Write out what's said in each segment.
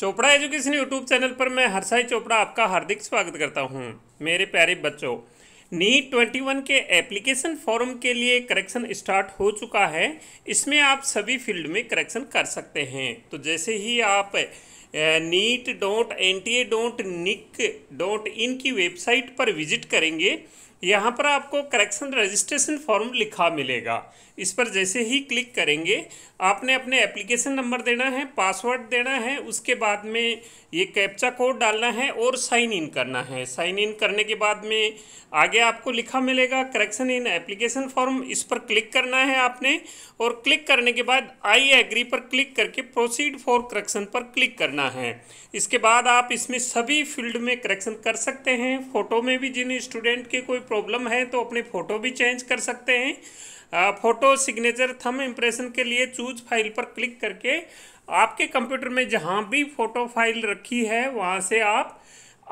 Chopra education YouTube channel पर मैं हर्षाई चोपड़ा आपका हार्दिक स्वागत करता हूं मेरे प्यारे बच्चों नीट ट्वेंटी वन के एप्लीकेशन फॉर्म के लिए करेक्शन स्टार्ट हो चुका है इसमें आप सभी फील्ड में करेक्शन कर सकते हैं तो जैसे ही आप NEET dot N T A dot NIC dot in की वेबसाइट पर विजिट करेंगे यहाँ पर आपको करेक्शन रजिस्ट्रेशन फॉर्म लिखा मिलेगा इस पर जैसे ही क्लिक करेंगे आपने अपने एप्लीकेशन नंबर देना है पासवर्ड देना है उसके बाद में ये कैप्चा कोड डालना है और साइन इन करना है साइन इन करने के बाद में आगे आपको लिखा मिलेगा करेक्शन इन एप्लीकेशन फॉर्म इस पर क्लिक करना है आपने और क्लिक करने के बाद आई एग्री पर क्लिक करके प्रोसीड फॉर करेक्शन पर क्लिक करना करना है इसके बाद आप इसमें सभी फील्ड में करेक्शन कर सकते हैं फ़ोटो में भी जिन स्टूडेंट की कोई प्रॉब्लम है तो अपने फ़ोटो भी चेंज कर सकते हैं फ़ोटो सिग्नेचर थम इम्प्रेशन के लिए चूज फाइल पर क्लिक करके आपके कंप्यूटर में जहाँ भी फ़ोटो फाइल रखी है वहाँ से आप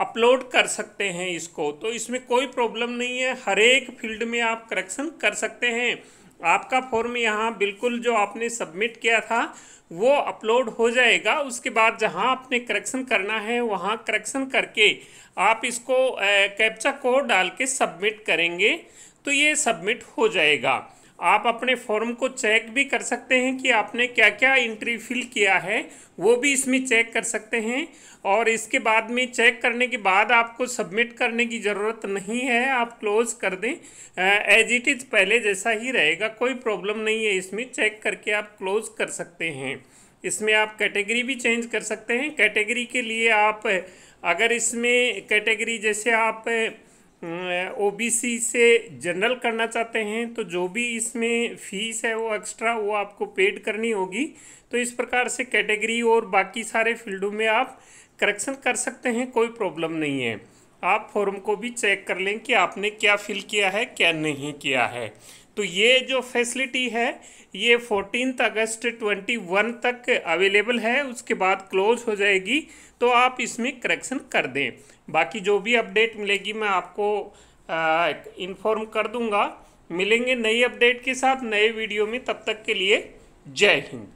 अपलोड कर सकते हैं इसको तो इसमें कोई प्रॉब्लम नहीं है हर एक फील्ड में आप करेक्शन कर सकते हैं आपका फॉर्म यहाँ बिल्कुल जो आपने सबमिट किया था वो अपलोड हो जाएगा उसके बाद जहाँ आपने करेक्शन करना है वहाँ करेक्शन करके आप इसको कैप्चा कोड डाल के सबमिट करेंगे तो ये सबमिट हो जाएगा आप अपने फॉर्म को चेक भी कर सकते हैं कि आपने क्या क्या इंट्री फिल किया है वो भी इसमें चेक कर सकते हैं और इसके बाद में चेक करने के बाद आपको सबमिट करने की ज़रूरत नहीं है आप क्लोज कर दें एज इट इज़ पहले जैसा ही रहेगा कोई प्रॉब्लम नहीं है इसमें चेक करके आप क्लोज कर सकते हैं इसमें आप कैटेगरी भी चेंज कर सकते हैं कैटेगरी के लिए आप अगर इसमें कैटेगरी जैसे आप ओबीसी से जनरल करना चाहते हैं तो जो भी इसमें फीस है वो एक्स्ट्रा वो आपको पेड करनी होगी तो इस प्रकार से कैटेगरी और बाकी सारे फील्डों में आप करेक्शन कर सकते हैं कोई प्रॉब्लम नहीं है आप फॉर्म को भी चेक कर लें कि आपने क्या फिल किया है क्या नहीं किया है तो ये जो फैसिलिटी है ये फोर्टीन अगस्त ट्वेंटी वन तक अवेलेबल है उसके बाद क्लोज हो जाएगी तो आप इसमें करेक्शन कर दें बाकी जो भी अपडेट मिलेगी मैं आपको इन्फॉर्म कर दूंगा मिलेंगे नई अपडेट के साथ नए वीडियो में तब तक के लिए जय हिंद